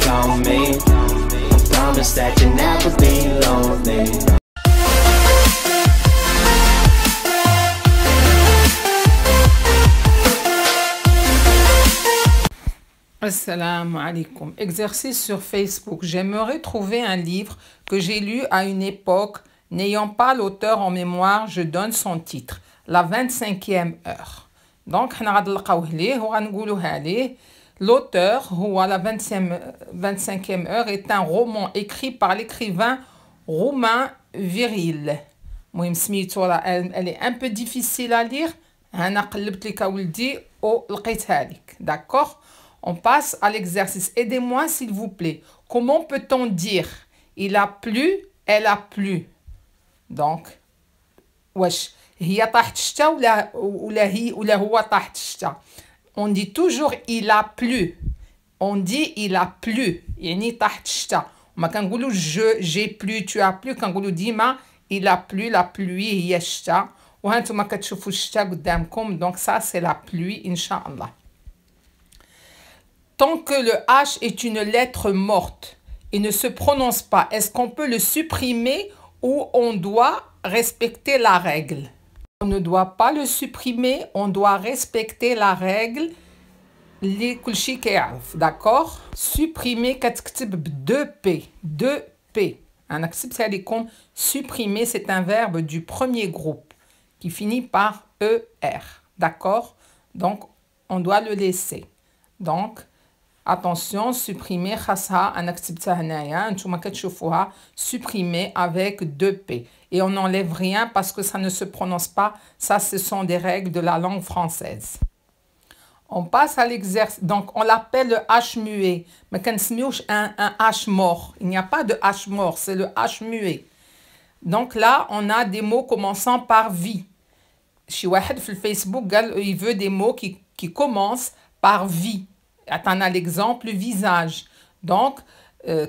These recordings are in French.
call me Assalamu alaikum. Exercice sur Facebook. J'aimerais trouver un livre que j'ai lu à une époque. N'ayant pas l'auteur en mémoire, je donne son titre. La 25e heure. Donc, on va L'auteur, ou à la 25e, heure, est un roman écrit par l'écrivain roumain Viril. Elle est un peu difficile à lire. Hein, oh, D'accord On passe à l'exercice. Aidez-moi, s'il vous plaît. Comment peut-on dire il a plu, elle a plu Donc, wesh. هي on dit toujours il a plu. On dit il a plu. Yani ni Ma kangoulou je, j'ai plu, tu as plu. Kangoulou dima il a plu, la pluie hiya Ou Donc ça c'est la pluie, inshallah. Tant que le H est une lettre morte et ne se prononce pas, est-ce qu'on peut le supprimer ou on doit respecter la règle on ne doit pas le supprimer, on doit respecter la règle les d'accord Supprimer, types 2P, 2P. Un supprimer, c'est un verbe du premier groupe qui finit par ER, d'accord Donc, on doit le laisser. Donc, Attention, supprimer, خاصها انا un هنايا un كتشوفوها supprimer avec deux p et on n'enlève rien parce que ça ne se prononce pas. Ça, ce sont des règles de la langue française. On passe à l'exercice. Donc, on l'appelle le H muet. Mais un, un H mort. Il n'y a pas de H mort, c'est le H muet. Donc là, on a des mots commençant par vie. Chez Facebook, il veut des mots qui, qui commencent par vie à l'exemple visage donc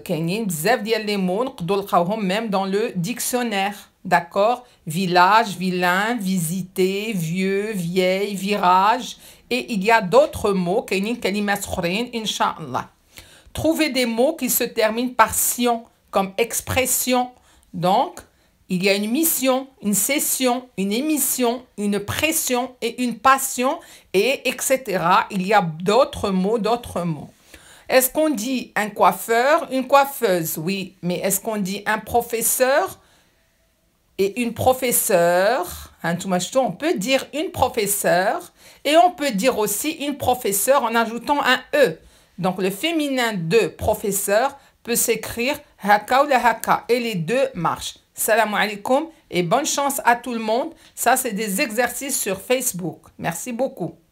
Kenin, بزاف ديال لي مو نقدروا même dans le dictionnaire. d'accord village vilain visité vieux vieille virage et il y a d'autres mots kenin inchallah trouver des mots qui se terminent par sion comme expression donc il y a une mission, une session, une émission, une pression et une passion, et etc. Il y a d'autres mots, d'autres mots. Est-ce qu'on dit un coiffeur, une coiffeuse Oui, mais est-ce qu'on dit un professeur et une professeure hein, On peut dire une professeure et on peut dire aussi une professeure en ajoutant un E. Donc le féminin de professeur peut s'écrire haka ou la haka et les deux marchent. Salam alaikum et bonne chance à tout le monde. Ça, c'est des exercices sur Facebook. Merci beaucoup.